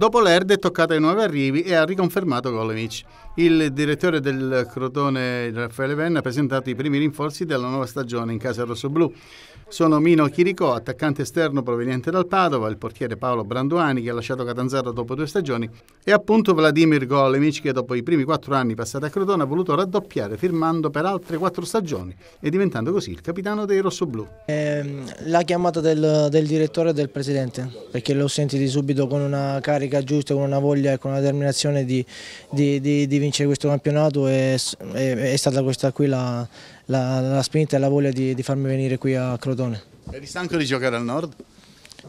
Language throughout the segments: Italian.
Dopo l'Erde è toccata ai nuovi arrivi e ha riconfermato Golemic. Il direttore del Crotone Raffaele Venna ha presentato i primi rinforzi della nuova stagione in casa rossoblù. Sono Mino Chiricò, attaccante esterno proveniente dal Padova, il portiere Paolo Branduani che ha lasciato Catanzaro dopo due stagioni e appunto Vladimir Golemic che dopo i primi quattro anni passati a Crotone ha voluto raddoppiare firmando per altre quattro stagioni e diventando così il capitano dei rossoblù. Eh, la chiamata del, del direttore e del presidente perché l'ho sentito subito con una carica giusta, con una voglia e con una determinazione di, di, di, di vincere questo campionato e, e, è stata questa qui la la, la spinta e la voglia di, di, farmi venire qui a Crotone. Eri stanco di giocare al nord?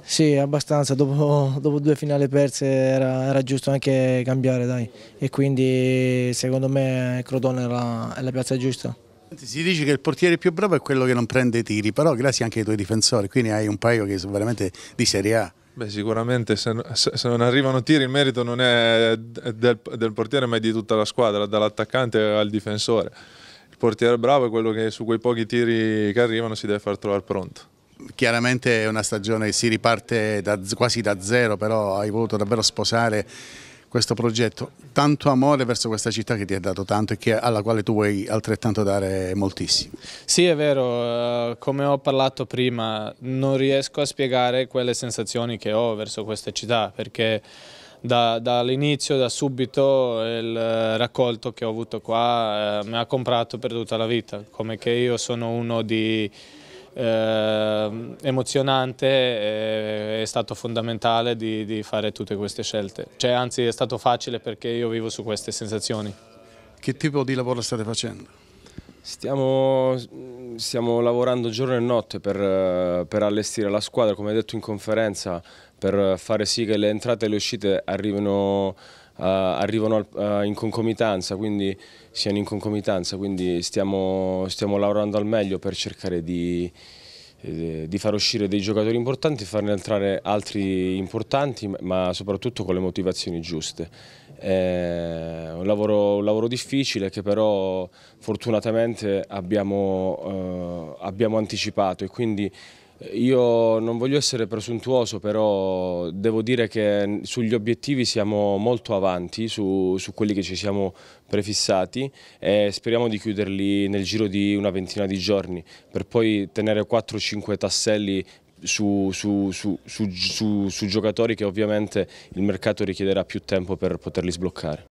Sì, abbastanza, dopo, dopo due finali perse era, era, giusto anche cambiare dai e quindi secondo me Crotone è la, è la piazza giusta. Si dice che il portiere più bravo è quello che non prende i tiri, però grazie anche ai tuoi difensori, quindi hai un paio che sono veramente di Serie A. Beh, sicuramente se, se, non arrivano tiri il merito non è del, del portiere ma è di tutta la squadra, dall'attaccante al difensore portiere bravo è quello che su quei pochi tiri che arrivano si deve far trovare pronto. Chiaramente è una stagione che si riparte da, quasi da zero, però hai voluto davvero sposare questo progetto. Tanto amore verso questa città che ti ha dato tanto e che, alla quale tu vuoi altrettanto dare moltissimo. Sì, è vero, eh, come ho parlato prima, non riesco a spiegare quelle sensazioni che ho verso questa città perché da, dall'inizio, da subito, il eh, raccolto che ho avuto qua eh, mi ha comprato per tutta la vita, come che io sono uno di eh, emozionante, eh, è stato fondamentale di, di fare tutte queste scelte, cioè anzi è stato facile perché io vivo su queste sensazioni. Che tipo di lavoro state facendo? Stiamo stiamo lavorando giorno e notte per, eh, per allestire la squadra, come detto in conferenza, per fare sì che le entrate e le uscite arrivino... Uh, arrivano al, uh, in concomitanza, quindi siano in concomitanza, quindi stiamo, stiamo lavorando al meglio per cercare di, eh, di far uscire dei giocatori importanti e farne entrare altri importanti ma soprattutto con le motivazioni giuste. È eh, un lavoro, un lavoro difficile che però fortunatamente abbiamo, eh, abbiamo anticipato e quindi io non voglio essere presuntuoso, però devo dire che sugli obiettivi siamo molto avanti, su, su, quelli che ci siamo prefissati e speriamo di chiuderli nel giro di una ventina di giorni, per poi tenere 4-5 tasselli su, su, su giocatori che ovviamente il mercato richiederà più tempo per poterli sbloccare.